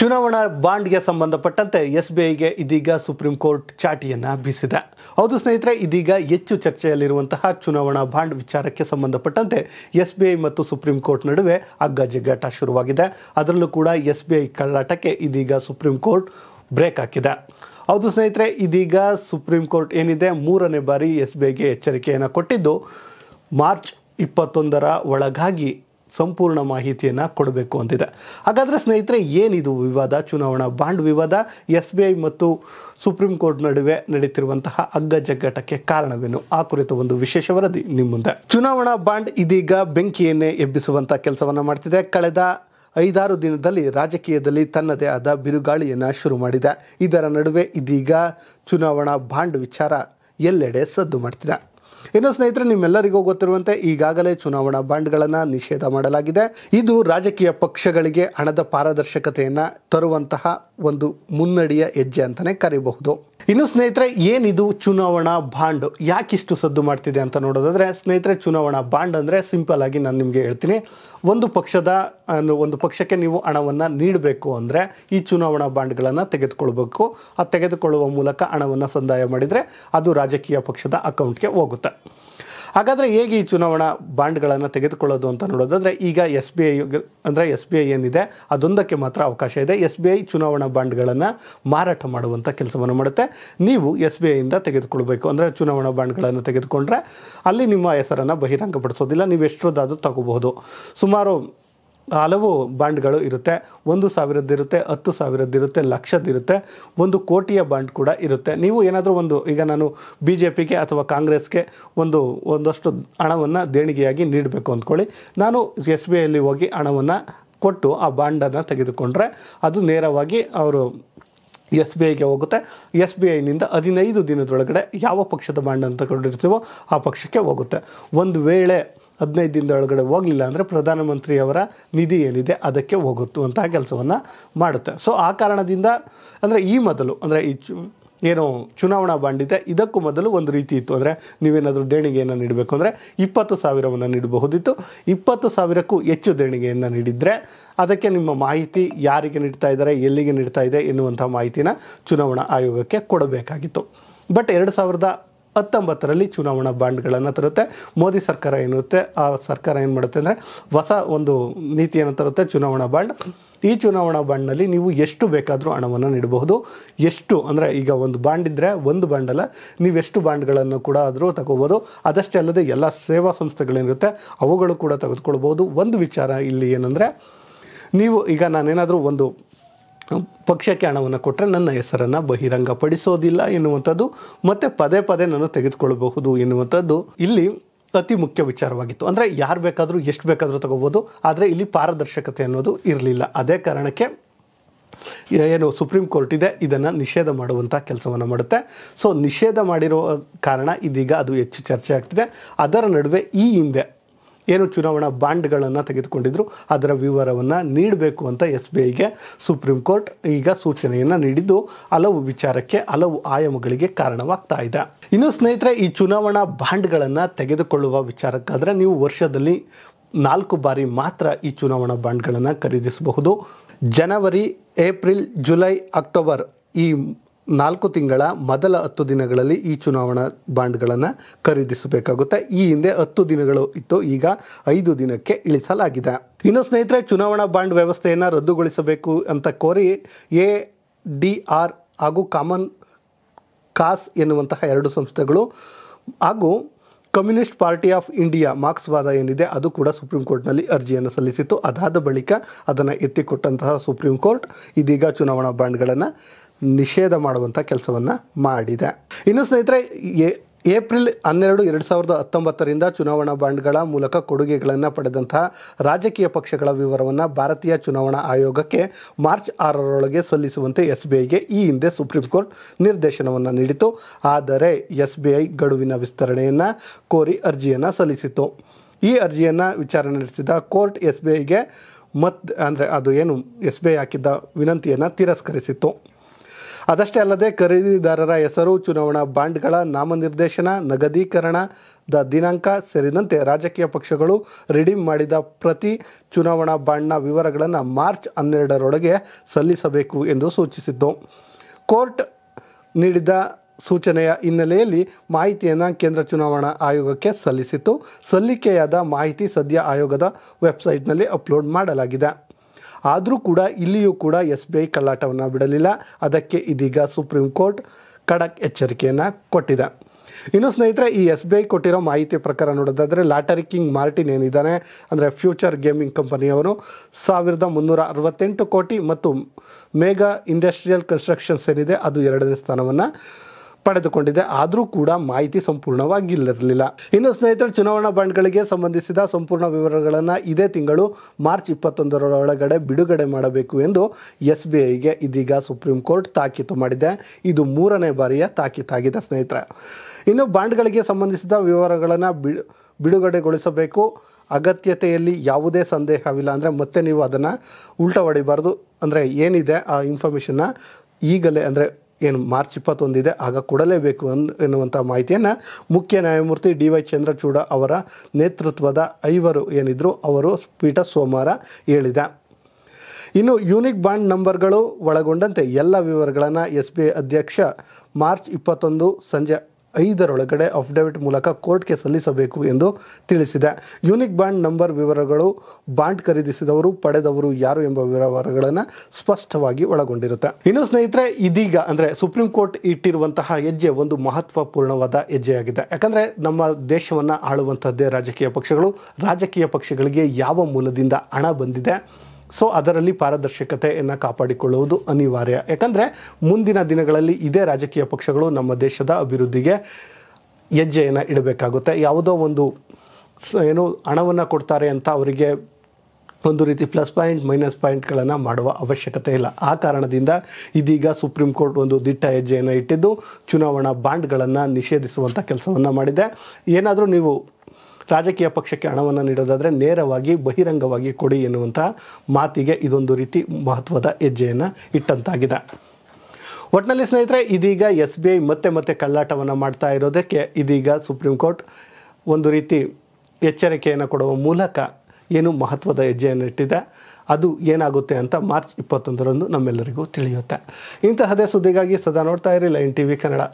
ಚುನಾವಣಾ ಬಾಂಡ್ಗೆ ಸಂಬಂಧಪಟ್ಟಂತೆ S B ಐಗೆ ಇದೀಗ ಸುಪ್ರೀಂ ಕೋರ್ಟ್ ಚಾಟಿಯನ್ನು ಬೀಸಿದೆ ಹೌದು ಸ್ನೇಹಿತರೆ ಇದೀಗ ಹೆಚ್ಚು ಚರ್ಚೆಯಲ್ಲಿರುವಂತಹ ಚುನಾವಣಾ ಬಾಂಡ್ ವಿಚಾರಕ್ಕೆ ಸಂಬಂಧಪಟ್ಟಂತೆ ಎಸ್ ಬಿ ಐ ಮತ್ತು ಸುಪ್ರೀಂ ಕೋರ್ಟ್ ನಡುವೆ ಅಗ್ಗ ಜಗ್ಗಾಟ ಶುರುವಾಗಿದೆ ಅದರಲ್ಲೂ ಕೂಡ ಎಸ್ ಬಿ ಐ ಕಳ್ಳಾಟಕ್ಕೆ ಇದೀಗ ಸುಪ್ರೀಂ ಕೋರ್ಟ್ ಬ್ರೇಕ್ ಹಾಕಿದೆ ಹೌದು ಸ್ನೇಹಿತರೆ ಇದೀಗ ಸುಪ್ರೀಂ ಕೋರ್ಟ್ ಏನಿದೆ ಮೂರನೇ ಬಾರಿ ಎಸ್ ಬಿ ಐಗೆ ಎಚ್ಚರಿಕೆಯನ್ನು ಕೊಟ್ಟಿದ್ದು ಮಾರ್ಚ್ ಇಪ್ಪತ್ತೊಂದರ ಒಳಗಾಗಿ ಸಂಪೂರ್ಣ ಮಾಹಿತಿಯನ್ನು ಕೊಡಬೇಕು ಅಂತಿದೆ ಹಾಗಾದರೆ ಸ್ನೇಹಿತರೆ ಏನಿದು ವಿವಾದ ಚುನಾವಣಾ ಬಾಂಡ್ ವಿವಾದ ಎಸ್ ಬಿ ಐ ಮತ್ತು ಸುಪ್ರೀಂ ಕೋರ್ಟ್ ನಡುವೆ ನಡೀತಿರುವಂತಹ ಅಗ್ಗಜಗ್ಗಾಟಕ್ಕೆ ಕಾರಣವೇನು ಆ ಕುರಿತ ಒಂದು ವಿಶೇಷ ವರದಿ ನಿಮ್ಮ ಮುಂದೆ ಚುನಾವಣಾ ಬಾಂಡ್ ಇದೀಗ ಬೆಂಕಿಯನ್ನೇ ಎಬ್ಬಿಸುವಂತಹ ಕೆಲಸವನ್ನು ಮಾಡ್ತಿದೆ ಕಳೆದ ಐದಾರು ದಿನದಲ್ಲಿ ರಾಜಕೀಯದಲ್ಲಿ ತನ್ನದೇ ಆದ ಬಿರುಗಾಳಿಯನ್ನು ಶುರು ಮಾಡಿದೆ ಇದರ ನಡುವೆ ಇದೀಗ ಚುನಾವಣಾ ಬಾಂಡ್ ವಿಚಾರ ಎಲ್ಲೆಡೆ ಸದ್ದು ಮಾಡ್ತಿದೆ ಇನ್ನು ಸ್ನೇಹಿತರೆ ನಿಮ್ಮೆಲ್ಲರಿಗೂ ಗೊತ್ತಿರುವಂತೆ ಈಗಾಗಲೇ ಚುನಾವಣಾ ಬಾಂಡ್ಗಳನ್ನು ನಿಷೇಧ ಮಾಡಲಾಗಿದೆ ಇದು ರಾಜಕೀಯ ಪಕ್ಷಗಳಿಗೆ ಹಣದ ಪಾರದರ್ಶಕತೆಯನ್ನು ತರುವಂತಹ ಒಂದು ಮುನ್ನಡಿಯ ಹೆಜ್ಜೆ ಅಂತಲೇ ಕರೀಬಹುದು ಇನ್ನು ಸ್ನೇಹಿತರೆ ಏನಿದು ಚುನಾವಣಾ ಬಾಂಡ್ ಯಾಕಿಷ್ಟು ಸದ್ದು ಮಾಡ್ತಿದೆ ಅಂತ ನೋಡೋದಾದ್ರೆ ಸ್ನೇಹಿತರೆ ಚುನಾವಣಾ ಬಾಂಡ್ ಅಂದರೆ ಸಿಂಪಲ್ ಆಗಿ ನಾನು ನಿಮಗೆ ಹೇಳ್ತೀನಿ ಒಂದು ಪಕ್ಷದ ಒಂದು ಪಕ್ಷಕ್ಕೆ ನೀವು ಹಣವನ್ನು ನೀಡಬೇಕು ಅಂದರೆ ಈ ಚುನಾವಣಾ ಬಾಂಡ್ಗಳನ್ನು ತೆಗೆದುಕೊಳ್ಬೇಕು ಆ ತೆಗೆದುಕೊಳ್ಳುವ ಮೂಲಕ ಹಣವನ್ನು ಸಂದಾಯ ಮಾಡಿದರೆ ಅದು ರಾಜಕೀಯ ಪಕ್ಷದ ಅಕೌಂಟ್ಗೆ ಹೋಗುತ್ತೆ ಹಾಗಾದರೆ ಹೇಗೆ ಈ ಚುನಾವಣಾ ಬಾಂಡ್ಗಳನ್ನು ತೆಗೆದುಕೊಳ್ಳೋದು ಅಂತ ನೋಡೋದಾದರೆ ಈಗ ಎಸ್ ಬಿ ಐ ಅಂದರೆ ಎಸ್ ಬಿ ಐ ಏನಿದೆ ಅದೊಂದಕ್ಕೆ ಮಾತ್ರ ಅವಕಾಶ ಇದೆ ಎಸ್ ಬಿ ಐ ಚುನಾವಣಾ ಬಾಂಡ್ಗಳನ್ನು ಮಾರಾಟ ಮಾಡುವಂಥ ಕೆಲಸವನ್ನು ಮಾಡುತ್ತೆ ನೀವು ಎಸ್ ಬಿ ಐಯಿಂದ ತೆಗೆದುಕೊಳ್ಬೇಕು ಅಂದರೆ ಚುನಾವಣಾ ಬಾಂಡ್ಗಳನ್ನು ತೆಗೆದುಕೊಂಡ್ರೆ ಅಲ್ಲಿ ನಿಮ್ಮ ಹೆಸರನ್ನು ಬಹಿರಂಗಪಡಿಸೋದಿಲ್ಲ ನೀವು ಎಷ್ಟರದ್ದಾದರೂ ತಗೋಬಹುದು ಸುಮಾರು ಹಲವು ಬಾಂಡ್ಗಳು ಇರುತ್ತೆ ಒಂದು ಸಾವಿರದ್ದಿರುತ್ತೆ ಹತ್ತು ಸಾವಿರದ್ದಿರುತ್ತೆ ಲಕ್ಷದ್ದಿರುತ್ತೆ ಒಂದು ಕೋಟಿಯ ಬಾಂಡ್ ಕೂಡ ಇರುತ್ತೆ ನೀವು ಏನಾದರೂ ಒಂದು ಈಗ ನಾನು ಬಿ ಜೆ ಪಿಗೆ ಅಥವಾ ಕಾಂಗ್ರೆಸ್ಗೆ ಒಂದು ಒಂದಷ್ಟು ಹಣವನ್ನು ದೇಣಿಗೆಯಾಗಿ ನೀಡಬೇಕು ಅಂದ್ಕೊಳ್ಳಿ ನಾನು ಎಸ್ ಬಿ ಐಲಿ ಹೋಗಿ ಹಣವನ್ನು ಕೊಟ್ಟು ಆ ಬಾಂಡನ್ನು ತೆಗೆದುಕೊಂಡ್ರೆ ಅದು ನೇರವಾಗಿ ಅವರು ಎಸ್ ಬಿ ಐಗೆ ಹೋಗುತ್ತೆ ಎಸ್ ಬಿ ಐನಿಂದ ಹದಿನೈದು ದಿನದೊಳಗಡೆ ಯಾವ ಪಕ್ಷದ ಬಾಂಡ್ ಅಂತ ಆ ಪಕ್ಷಕ್ಕೆ ಹೋಗುತ್ತೆ ಒಂದು ವೇಳೆ ಹದಿನೈದು ದಿನದೊಳಗಡೆ ಒಳಗಡೆ ಹೋಗಲಿಲ್ಲ ಅಂದರೆ ಪ್ರಧಾನಮಂತ್ರಿಯವರ ನಿಧಿ ಏನಿದೆ ಅದಕ್ಕೆ ಹೋಗುತ್ತು ಅಂತಹ ಕೆಲಸವನ್ನು ಮಾಡುತ್ತೆ ಸೊ ಆ ಕಾರಣದಿಂದ ಅಂದರೆ ಈ ಮೊದಲು ಅಂದರೆ ಈ ಏನು ಚುನಾವಣಾ ಬಾಂಡಿದೆ ಇದೆ ಇದಕ್ಕೂ ಮೊದಲು ಒಂದು ರೀತಿ ಇತ್ತು ಅಂದರೆ ನೀವೇನಾದರೂ ದೇಣಿಗೆಯನ್ನು ನೀಡಬೇಕು ಅಂದರೆ ಇಪ್ಪತ್ತು ಸಾವಿರವನ್ನು ನೀಡಬಹುದಿತ್ತು ಇಪ್ಪತ್ತು ಸಾವಿರಕ್ಕೂ ಹೆಚ್ಚು ದೇಣಿಗೆಯನ್ನು ನೀಡಿದರೆ ಅದಕ್ಕೆ ನಿಮ್ಮ ಮಾಹಿತಿ ಯಾರಿಗೆ ನೀಡ್ತಾ ಇದ್ದಾರೆ ಎಲ್ಲಿಗೆ ನೀಡ್ತಾ ಇದೆ ಎನ್ನುವಂಥ ಮಾಹಿತಿನ ಚುನಾವಣಾ ಆಯೋಗಕ್ಕೆ ಕೊಡಬೇಕಾಗಿತ್ತು ಬಟ್ ಎರಡು ಸಾವಿರದ ಹತ್ತೊಂಬತ್ತರಲ್ಲಿ ಚುನಾವಣಾ ಬಾಂಡ್ಗಳನ್ನು ತರುತ್ತೆ ಮೋದಿ ಸರ್ಕಾರ ಏನಿರುತ್ತೆ ಆ ಸರ್ಕಾರ ಏನು ಮಾಡುತ್ತೆ ಅಂದರೆ ಹೊಸ ಒಂದು ನೀತಿಯನ್ನು ತರುತ್ತೆ ಚುನಾವಣಾ ಬಾಂಡ್ ಈ ಚುನಾವಣಾ ಬಾಂಡ್ನಲ್ಲಿ ನೀವು ಎಷ್ಟು ಬೇಕಾದರೂ ಹಣವನ್ನು ನೀಡಬಹುದು ಎಷ್ಟು ಅಂದರೆ ಈಗ ಒಂದು ಬಾಂಡ್ ಇದ್ದರೆ ಒಂದು ಬಾಂಡಲ್ಲ ನೀವೆಷ್ಟು ಬಾಂಡ್ಗಳನ್ನು ಕೂಡ ಆದರೂ ತಗೋಬೋದು ಅದಷ್ಟೇ ಅಲ್ಲದೆ ಎಲ್ಲ ಸೇವಾ ಸಂಸ್ಥೆಗಳೇನಿರುತ್ತೆ ಅವುಗಳು ಕೂಡ ತೆಗೆದುಕೊಳ್ಬೋದು ಒಂದು ವಿಚಾರ ಇಲ್ಲಿ ಏನಂದರೆ ನೀವು ಈಗ ನಾನೇನಾದರೂ ಒಂದು ಪಕ್ಷಕ್ಕೆ ಹಣವನ್ನು ಕೊಟ್ಟರೆ ನನ್ನ ಹೆಸರನ್ನು ಬಹಿರಂಗಪಡಿಸೋದಿಲ್ಲ ಎನ್ನುವಂಥದ್ದು ಮತ್ತೆ ಪದೇ ಪದೇ ನಾನು ತೆಗೆದುಕೊಳ್ಳಬಹುದು ಎನ್ನುವಂಥದ್ದು ಇಲ್ಲಿ ಅತಿ ಮುಖ್ಯ ವಿಚಾರವಾಗಿತ್ತು ಅಂದರೆ ಯಾರು ಬೇಕಾದರೂ ಎಷ್ಟು ಬೇಕಾದರೂ ತಗೋಬೋದು ಆದರೆ ಇಲ್ಲಿ ಪಾರದರ್ಶಕತೆ ಅನ್ನೋದು ಇರಲಿಲ್ಲ ಅದೇ ಕಾರಣಕ್ಕೆ ಏನು ಸುಪ್ರೀಂ ಕೋರ್ಟ್ ಇದೆ ಇದನ್ನು ನಿಷೇಧ ಮಾಡುವಂಥ ಕೆಲಸವನ್ನು ಮಾಡುತ್ತೆ ಸೊ ನಿಷೇಧ ಮಾಡಿರೋ ಕಾರಣ ಇದೀಗ ಅದು ಹೆಚ್ಚು ಚರ್ಚೆ ಆಗ್ತಿದೆ ಅದರ ನಡುವೆ ಈ ಹಿಂದೆ ಏನು ಚುನಾವಣಾ ಬಾಂಡ್ಗಳನ್ನು ತೆಗೆದುಕೊಂಡಿದ್ರು ಅದರ ವಿವರವನ್ನು ನೀಡಬೇಕು ಅಂತ ಎಸ್ ಬಿ ಐಗೆ ಸುಪ್ರೀಂ ಕೋರ್ಟ್ ಈಗ ಸೂಚನೆಯನ್ನು ನೀಡಿದ್ದು ಹಲವು ವಿಚಾರಕ್ಕೆ ಹಲವು ಆಯಾಮಗಳಿಗೆ ಕಾರಣವಾಗ್ತಾ ಇದೆ ಇನ್ನು ಸ್ನೇಹಿತರೆ ಈ ಚುನಾವಣಾ ಬಾಂಡ್ಗಳನ್ನು ತೆಗೆದುಕೊಳ್ಳುವ ವಿಚಾರಕ್ಕಾದರೆ ನೀವು ವರ್ಷದಲ್ಲಿ ನಾಲ್ಕು ಬಾರಿ ಮಾತ್ರ ಈ ಚುನಾವಣಾ ಬಾಂಡ್ಗಳನ್ನು ಖರೀದಿಸಬಹುದು ಜನವರಿ ಏಪ್ರಿಲ್ ಜುಲೈ ಅಕ್ಟೋಬರ್ ಈ ನಾಲ್ಕು ತಿಂಗಳ ಮೊದಲ ಹತ್ತು ದಿನಗಳಲ್ಲಿ ಈ ಚುನಾವಣಾ ಬಾಂಡ್ಗಳನ್ನು ಖರೀದಿಸಬೇಕಾಗುತ್ತೆ ಈ ಹಿಂದೆ ಹತ್ತು ದಿನಗಳು ಇತ್ತು ಈಗ ಐದು ದಿನಕ್ಕೆ ಇಳಿಸಲಾಗಿದೆ ಇನ್ನು ಸ್ನೇಹಿತರೆ ಚುನಾವಣಾ ಬಾಂಡ್ ವ್ಯವಸ್ಥೆಯನ್ನು ರದ್ದುಗೊಳಿಸಬೇಕು ಅಂತ ಕೋರಿ ಎ ಡಿ ಆರ್ ಹಾಗೂ ಕಾಮನ್ ಕಾಸ್ ಎನ್ನುವಂತಹ ಎರಡು ಸಂಸ್ಥೆಗಳು ಹಾಗೂ ಕಮ್ಯುನಿಸ್ಟ್ ಪಾರ್ಟಿ ಆಫ್ ಇಂಡಿಯಾ ಮಾರ್ಕ್ಸ್ವಾದ ಏನಿದೆ ಅದು ಕೂಡ ಸುಪ್ರೀಂ ಕೋರ್ಟ್ನಲ್ಲಿ ಅರ್ಜಿಯನ್ನು ಸಲ್ಲಿಸಿತ್ತು ಅದಾದ ಬಳಿಕ ಅದನ್ನು ಎತ್ತಿಕೊಟ್ಟಂತಹ ಸುಪ್ರೀಂ ಕೋರ್ಟ್ ಇದೀಗ ಚುನಾವಣಾ ಬಾಂಡ್ಗಳನ್ನು ನಿಷೇಧ ಮಾಡುವಂಥ ಕೆಲಸವನ್ನು ಮಾಡಿದೆ ಇನ್ನು ಸ್ನೇಹಿತರೆ ಏಪ್ರಿಲ್ ಹನ್ನೆರಡು ಎರಡು ಸಾವಿರದ ಹತ್ತೊಂಬತ್ತರಿಂದ ಚುನಾವಣಾ ಬಾಂಡ್ಗಳ ಮೂಲಕ ಕೊಡುಗೆಗಳನ್ನು ಪಡೆದಂತಹ ರಾಜಕೀಯ ಪಕ್ಷಗಳ ವಿವರವನ್ನು ಭಾರತೀಯ ಚುನಾವಣಾ ಆಯೋಗಕ್ಕೆ ಮಾರ್ಚ್ ಆರರೊಳಗೆ ಸಲ್ಲಿಸುವಂತೆ ಎಸ್ ಬಿ ಐಗೆ ಈ ಹಿಂದೆ ಸುಪ್ರೀಂ ಕೋರ್ಟ್ ನಿರ್ದೇಶನವನ್ನು ನೀಡಿತು ಆದರೆ ಎಸ್ ಬಿ ಐ ಗಡುವಿನ ವಿಸ್ತರಣೆಯನ್ನು ಕೋರಿ ಅರ್ಜಿಯನ್ನು ಸಲ್ಲಿಸಿತು ಈ ಅರ್ಜಿಯನ್ನು ವಿಚಾರಣೆ ನಡೆಸಿದ ಕೋರ್ಟ್ ಎಸ್ ಬಿ ಐಗೆ ಮತ್ ಅಂದರೆ ಅದು ಏನು ಎಸ್ ಬಿ ಐ ಹಾಕಿದ್ದ ವಿನಂತಿಯನ್ನು ತಿರಸ್ಕರಿಸಿತ್ತು ಅದಷ್ಟೇ ಅಲ್ಲದೆ ಖರೀದಿದಾರರ ಹೆಸರು ಚುನಾವಣಾ ಬಾಂಡ್ಗಳ ನಾಮನಿರ್ದೇಶನ ದ ದಿನಾಂಕ ಸೇರಿದಂತೆ ರಾಜಕೀಯ ಪಕ್ಷಗಳು ರಿಡೀಮ್ ಮಾಡಿದ ಪ್ರತಿ ಚುನಾವಣಾ ಬಾಂಡ್ನ ವಿವರಗಳನ್ನು ಮಾರ್ಚ್ ಹನ್ನೆರಡರೊಳಗೆ ಸಲ್ಲಿಸಬೇಕು ಎಂದು ಸೂಚಿಸಿದ್ದು ಕೋರ್ಟ್ ನೀಡಿದ ಸೂಚನೆಯ ಹಿನ್ನೆಲೆಯಲ್ಲಿ ಮಾಹಿತಿಯನ್ನು ಕೇಂದ್ರ ಚುನಾವಣಾ ಆಯೋಗಕ್ಕೆ ಸಲ್ಲಿಸಿತ್ತು ಸಲ್ಲಿಕೆಯಾದ ಮಾಹಿತಿ ಸದ್ಯ ಆಯೋಗದ ವೆಬ್ಸೈಟ್ನಲ್ಲಿ ಅಪ್ಲೋಡ್ ಮಾಡಲಾಗಿದೆ ಆದರೂ ಕೂಡ ಇಲ್ಲಿಯೂ ಕೂಡ ಎಸ್ ಬಿ ಐ ಕಲ್ಲಾಟವನ್ನು ಬಿಡಲಿಲ್ಲ ಅದಕ್ಕೆ ಇದೀಗ ಸುಪ್ರೀಂ ಕೋರ್ಟ್ ಖಡಕ್ ಎಚ್ಚರಿಕೆಯನ್ನು ಕೊಟ್ಟಿದೆ ಇನ್ನು ಸ್ನೇಹಿತರೆ ಈ ಎಸ್ ಬಿ ಐ ಕೊಟ್ಟಿರೋ ಮಾಹಿತಿ ಪ್ರಕಾರ ನೋಡೋದಾದರೆ ಲಾಟರಿ ಕಿಂಗ್ ಮಾರ್ಟಿನ್ ಏನಿದ್ದಾನೆ ಅಂದರೆ ಫ್ಯೂಚರ್ ಗೇಮಿಂಗ್ ಕಂಪನಿಯವರು ಸಾವಿರದ ಮುನ್ನೂರ ಅರವತ್ತೆಂಟು ಕೋಟಿ ಮತ್ತು ಮೇಘಾ ಇಂಡಸ್ಟ್ರಿಯಲ್ ಕನ್ಸ್ಟ್ರಕ್ಷನ್ಸ್ ಏನಿದೆ ಅದು ಎರಡನೇ ಸ್ಥಾನವನ್ನು ಪಡೆದುಕೊಂಡಿದೆ ಆದರೂ ಕೂಡ ಮಾಹಿತಿ ಸಂಪೂರ್ಣವಾಗಿರಲಿಲ್ಲ ಇನ್ನು ಸ್ನೇಹಿತರು ಚುನಾವಣಾ ಬಾಂಡ್ಗಳಿಗೆ ಸಂಬಂಧಿಸಿದ ಸಂಪೂರ್ಣ ವಿವರಗಳನ್ನು ಇದೇ ತಿಂಗಳು ಮಾರ್ಚ್ ಒಳಗಡೆ ಬಿಡುಗಡೆ ಮಾಡಬೇಕು ಎಂದು ಎಸ್ ಬಿ ಐಗೆ ಇದೀಗ ಸುಪ್ರೀಂ ಕೋರ್ಟ್ ತಾಕೀತು ಮಾಡಿದೆ ಇದು ಮೂರನೇ ಬಾರಿಯ ತಾಕೀತಾಗಿದೆ ಸ್ನೇಹಿತರೆ ಇನ್ನು ಬಾಂಡ್ಗಳಿಗೆ ಸಂಬಂಧಿಸಿದ ವಿವರಗಳನ್ನು ಬಿಡುಗಡೆಗೊಳಿಸಬೇಕು ಅಗತ್ಯತೆಯಲ್ಲಿ ಯಾವುದೇ ಸಂದೇಹವಿಲ್ಲ ಅಂದರೆ ಮತ್ತೆ ನೀವು ಅದನ್ನು ಉಲ್ಟ ಹೊಡಿಬಾರ್ದು ಅಂದರೆ ಏನಿದೆ ಆ ಇನ್ಫಾರ್ಮೇಷನ್ನ ಈಗಲೇ ಅಂದರೆ ಏನು ಮಾರ್ಚ್ ಇಪ್ಪತ್ತೊಂದಿದೆ ಆಗ ಕೊಡಲೇಬೇಕು ಅನ್ ಎನ್ನುವಂಥ ಮಾಹಿತಿಯನ್ನು ಮುಖ್ಯ ನ್ಯಾಯಮೂರ್ತಿ ಡಿ ವೈ ಚಂದ್ರಚೂಡ ಅವರ ನೇತೃತ್ವದ ಐವರು ಏನಿದ್ರು ಅವರು ಪೀಠ ಸೋಮವಾರ ಹೇಳಿದ ಇನ್ನು ಯೂನಿಕ್ ಬಾಂಡ್ ನಂಬರ್ಗಳು ಒಳಗೊಂಡಂತೆ ಎಲ್ಲ ವಿವರಗಳನ್ನು ಎಸ್ ಬಿ ಐ ಅಧ್ಯಕ್ಷ ಮಾರ್ಚ್ ಇಪ್ಪತ್ತೊಂದು ಸಂಜೆ ಐದರೊಳಗಡೆ ಅಫಿಡವಿಟ್ ಮೂಲಕ ಕೋರ್ಟ್ಗೆ ಸಲ್ಲಿಸಬೇಕು ಎಂದು ತಿಳಿಸಿದೆ ಯೂನಿಕ್ ಬಾಂಡ್ ನಂಬರ್ ವಿವರಗಳು ಬಾಂಡ್ ಖರೀದಿಸಿದವರು ಪಡೆದವರು ಯಾರು ಎಂಬ ವಿವರಗಳನ್ನು ಸ್ಪಷ್ಟವಾಗಿ ಒಳಗೊಂಡಿರುತ್ತೆ ಇನ್ನು ಸ್ನೇಹಿತರೆ ಇದೀಗ ಅಂದರೆ ಸುಪ್ರೀಂ ಕೋರ್ಟ್ ಇಟ್ಟಿರುವಂತಹ ಹೆಜ್ಜೆ ಒಂದು ಮಹತ್ವಪೂರ್ಣವಾದ ಹೆಜ್ಜೆಯಾಗಿದೆ ಯಾಕಂದರೆ ನಮ್ಮ ದೇಶವನ್ನು ಆಳುವಂಥದ್ದೇ ರಾಜಕೀಯ ಪಕ್ಷಗಳು ರಾಜಕೀಯ ಪಕ್ಷಗಳಿಗೆ ಯಾವ ಮೂಲದಿಂದ ಹಣ ಬಂದಿದೆ ಸೊ ಅದರಲ್ಲಿ ಪಾರದರ್ಶಕತೆಯನ್ನು ಕಾಪಾಡಿಕೊಳ್ಳುವುದು ಅನಿವಾರ್ಯ ಯಾಕಂದರೆ ಮುಂದಿನ ದಿನಗಳಲ್ಲಿ ಇದೇ ರಾಜಕೀಯ ಪಕ್ಷಗಳು ನಮ್ಮ ದೇಶದ ಅಭಿವೃದ್ಧಿಗೆ ಹೆಜ್ಜೆಯನ್ನು ಇಡಬೇಕಾಗುತ್ತೆ ಯಾವುದೋ ಒಂದು ಏನು ಹಣವನ್ನು ಕೊಡ್ತಾರೆ ಅಂತ ಅವರಿಗೆ ಒಂದು ರೀತಿ ಪ್ಲಸ್ ಪಾಯಿಂಟ್ ಮೈನಸ್ ಪಾಯಿಂಟ್ಗಳನ್ನು ಮಾಡುವ ಅವಶ್ಯಕತೆ ಇಲ್ಲ ಆ ಕಾರಣದಿಂದ ಇದೀಗ ಸುಪ್ರೀಂ ಕೋರ್ಟ್ ಒಂದು ದಿಟ್ಟ ಹೆಜ್ಜೆಯನ್ನು ಇಟ್ಟಿದ್ದು ಚುನಾವಣಾ ಬಾಂಡ್ಗಳನ್ನು ನಿಷೇಧಿಸುವಂಥ ಕೆಲಸವನ್ನು ಮಾಡಿದೆ ಏನಾದರೂ ನೀವು ರಾಜಕೀಯ ಪಕ್ಷಕ್ಕೆ ಹಣವನ್ನು ನೀಡೋದಾದರೆ ನೇರವಾಗಿ ಬಹಿರಂಗವಾಗಿ ಕೊಡಿ ಎನ್ನುವಂತಹ ಮಾತಿಗೆ ಇದೊಂದು ರೀತಿ ಮಹತ್ವದ ಹೆಜ್ಜೆಯನ್ನು ಇಟ್ಟಂತಾಗಿದೆ ಒಟ್ಟಿನಲ್ಲಿ ಸ್ನೇಹಿತರೆ ಇದೀಗ ಎಸ್ ಬಿ ಐ ಮತ್ತೆ ಮತ್ತೆ ಕಲ್ಲಾಟವನ್ನು ಮಾಡ್ತಾ ಇರೋದಕ್ಕೆ ಇದೀಗ ಸುಪ್ರೀಂ ಕೋರ್ಟ್ ಒಂದು ರೀತಿ ಎಚ್ಚರಿಕೆಯನ್ನು ಕೊಡುವ ಮೂಲಕ ಏನು ಮಹತ್ವದ ಹೆಜ್ಜೆಯನ್ನು ಇಟ್ಟಿದೆ ಅದು ಏನಾಗುತ್ತೆ ಅಂತ ಮಾರ್ಚ್ ಇಪ್ಪತ್ತೊಂದರಂದು ನಮ್ಮೆಲ್ಲರಿಗೂ ತಿಳಿಯುತ್ತೆ ಇಂತಹದೇ ಸುದ್ದಿಗಾಗಿ ಸದಾ ನೋಡ್ತಾ ಇರಲಿಲ್ಲ ಎನ್ ಟಿ ವಿ ಕನ್ನಡ